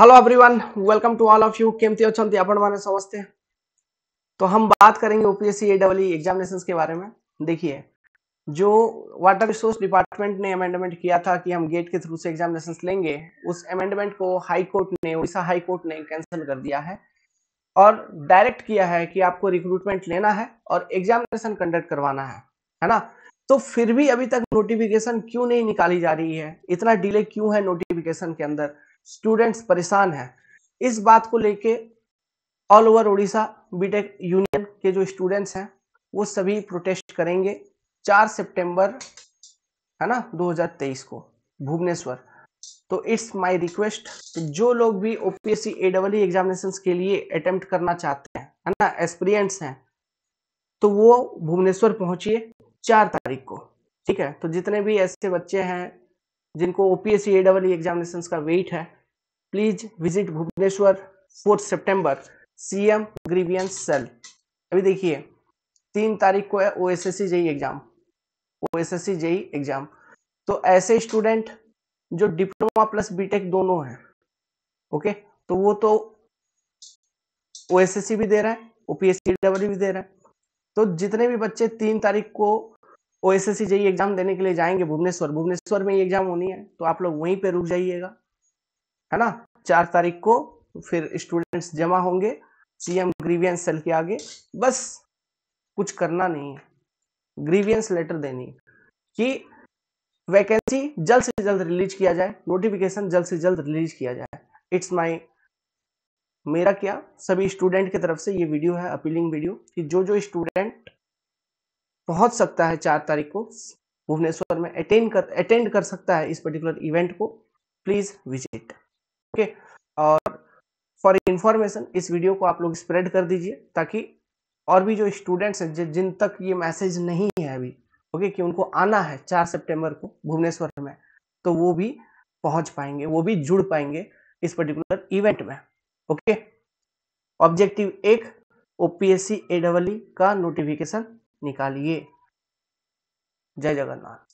hello everyone welcome to all of you केमती अच्छा आप मैंने समझते तो हम बात करेंगे ओपीएससी ए डब्ल्यू एग्जामिनेशन के बारे में देखिए जो वाटर रिसोर्स डिपार्टमेंट ने अमेंडमेंट किया था कि हम गेट के थ्रू से एग्जामिनेशन लेंगे उस अमेंडमेंट को हाई कोर्ट ने उड़ीसा हाई कोर्ट ने कैंसिल कर दिया है और डायरेक्ट किया है कि आपको रिक्रूटमेंट लेना है और एग्जामिनेशन कंडक्ट करवाना है है ना तो फिर भी अभी तक नोटिफिकेशन क्यों नहीं निकाली जा रही है इतना डिले क्यों है नोटिफिकेशन के अंदर स्टूडेंट्स परेशान हैं इस बात को लेके all over Odisha BTech union के जो स्टूडेंट्स हैं वो सभी प्रोटेस्ट करेंगे 4 सितंबर है ना 2023 को भुवनेश्वर तो इट्स माय रिक्वेस्ट जो लोग भी ओपीएससी ए डबल एग्जामिनेशन के लिए अटेम्प्ट करना चाहते हैं है ना एक्सपीरियंस हैं तो वो भुवनेश्वर पहुंचिए चार तारीख को ठीक है तो जितने भी ऐसे बच्चे हैं जिनको ओपीएससी एडबल एग्जामिनेशन का वेट है प्लीज विजिट भुवनेश्वर फोर्थ सितंबर सीएम ग्रीवियंस सेल अभी देखिए तीन तारीख को है O S S C JE exam O S S C JE exam तो ऐसे स्टूडेंट जो डिप्लोमा प्लस बीटेक दोनों हैं ओके तो वो तो ओ एस एस सी भी दे रहा है O P S C double भी दे रहा है तो जितने भी बच्चे तीन तारीख को O S S C JE exam देने के लिए जाएंगे भुवनेश्वर भुवनेश्वर में एग्जाम होनी है तो आप लोग वहीं पे रुक जाइएगा है ना चार तारीख को फिर स्टूडेंट्स जमा होंगे सीएम ग्रीवियंस सेल के आगे बस कुछ करना नहीं है ग्रीवियंस लेटर देनी है कि वैकेंसी जल्द से जल्द रिलीज किया जाए नोटिफिकेशन जल्द से जल्द रिलीज किया जाए इट्स माई मेरा क्या सभी स्टूडेंट की तरफ से ये वीडियो है अपीलिंग वीडियो कि जो जो स्टूडेंट पहुंच सकता है चार तारीख को भुवनेश्वर में अटेंड कर अटेंड कर सकता है इस पर्टिकुलर इवेंट को प्लीज विजिट ओके और फॉर इंफॉर्मेशन इस वीडियो को आप लोग स्प्रेड कर दीजिए ताकि और भी जो स्टूडेंट्स हैं जिन तक ये मैसेज नहीं है अभी ओके कि उनको आना है चार सितंबर को भुवनेश्वर में तो वो भी पहुंच पाएंगे वो भी जुड़ पाएंगे इस पर्टिकुलर इवेंट में ओके ऑब्जेक्टिव एक ओपीएससी एडब्ल्यू का नोटिफिकेशन निकालिए जय जगन्नाथ